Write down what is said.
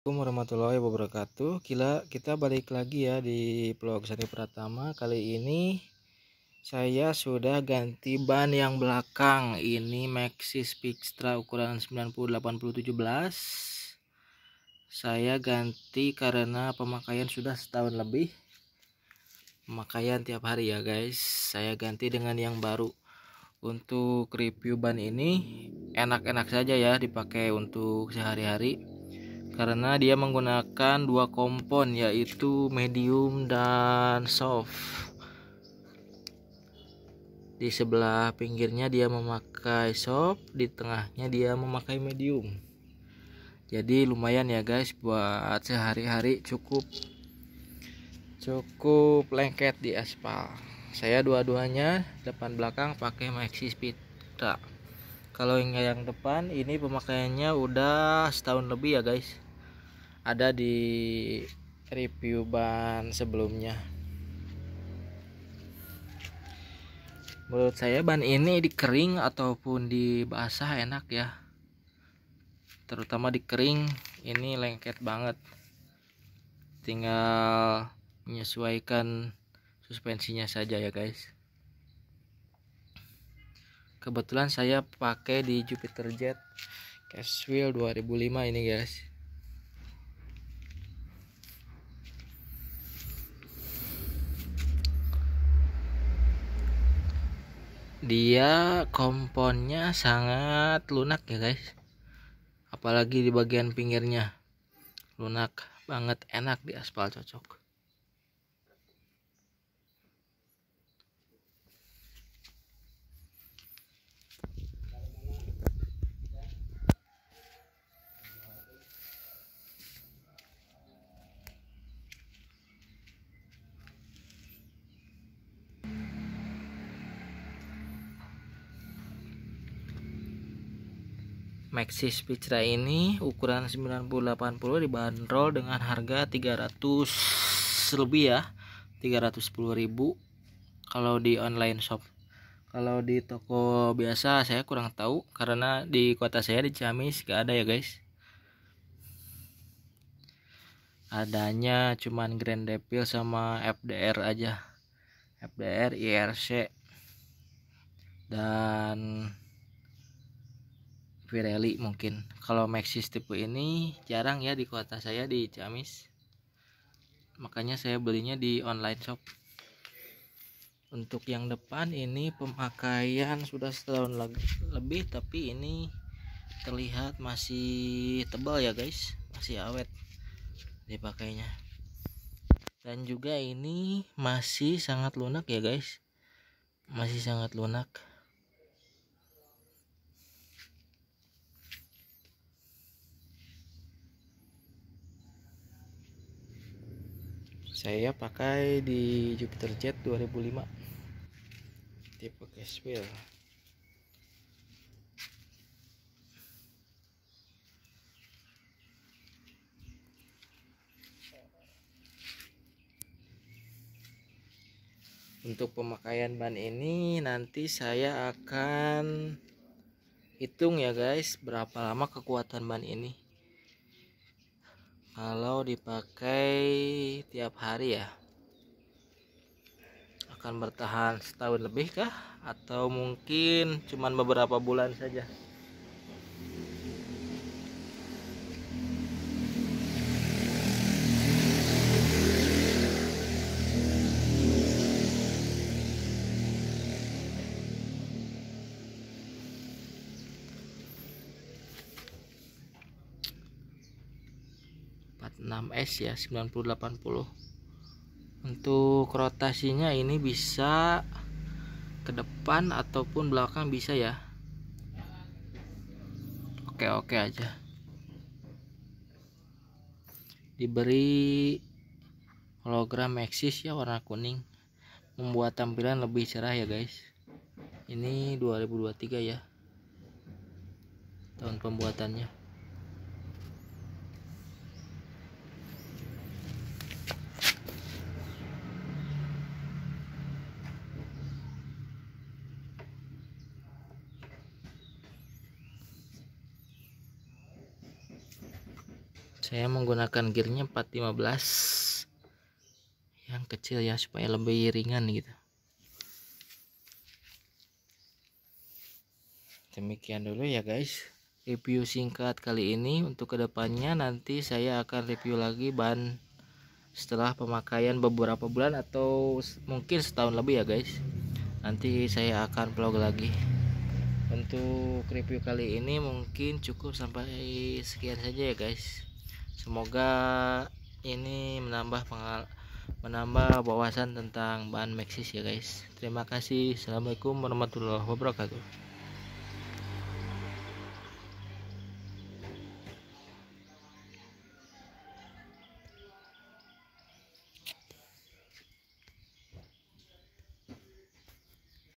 Assalamualaikum warahmatullahi wabarakatuh. Kila kita balik lagi ya di vlog seri pertama Kali ini saya sudah ganti ban yang belakang. Ini Maxxis Pixtra ukuran 90/80/17. Saya ganti karena pemakaian sudah setahun lebih. Pemakaian tiap hari ya guys. Saya ganti dengan yang baru. Untuk review ban ini enak-enak saja ya dipakai untuk sehari-hari karena dia menggunakan dua kompon yaitu medium dan soft di sebelah pinggirnya dia memakai soft di tengahnya dia memakai medium jadi lumayan ya guys buat sehari-hari cukup cukup lengket di aspal saya dua-duanya depan belakang pakai maxi speedra kalau yang depan ini pemakaiannya udah setahun lebih ya guys ada di review ban sebelumnya menurut saya ban ini dikering ataupun di basah enak ya terutama dikering ini lengket banget tinggal menyesuaikan suspensinya saja ya guys kebetulan saya pakai di Jupiter Jet Cash Wheel 2005 ini guys dia komponnya sangat lunak ya guys apalagi di bagian pinggirnya lunak banget enak di aspal cocok Maxis Pictra ini ukuran 980 dibanderol dengan harga 300 lebih ya 310.000 kalau di online shop kalau di toko biasa saya kurang tahu karena di kota saya di Ciamis gak ada ya guys adanya cuman Grand Devil sama FDR aja FDR IRC dan Pirelli mungkin kalau Maxis tipe ini jarang ya di kota saya di Ciamis makanya saya belinya di online shop untuk yang depan ini pemakaian sudah setahun lebih tapi ini terlihat masih tebal ya guys masih awet dipakainya dan juga ini masih sangat lunak ya guys masih sangat lunak saya pakai di Jupiter Jet 2005 tipe Caswell. wheel untuk pemakaian ban ini nanti saya akan hitung ya guys berapa lama kekuatan ban ini kalau dipakai tiap hari ya akan bertahan setahun lebih kah atau mungkin cuman beberapa bulan saja 46S ya 9080 untuk rotasinya ini bisa ke depan ataupun belakang bisa ya oke-oke aja diberi hologram eksis ya warna kuning membuat tampilan lebih cerah ya guys ini 2023 ya tahun pembuatannya saya menggunakan gearnya 415 yang kecil ya supaya lebih ringan gitu demikian dulu ya guys review singkat kali ini untuk kedepannya nanti saya akan review lagi ban setelah pemakaian beberapa bulan atau mungkin setahun lebih ya guys nanti saya akan vlog lagi untuk review kali ini mungkin cukup sampai sekian saja ya guys semoga ini menambah pengal menambah wawasan tentang bahan Maxis ya guys terima kasih assalamualaikum warahmatullahi wabarakatuh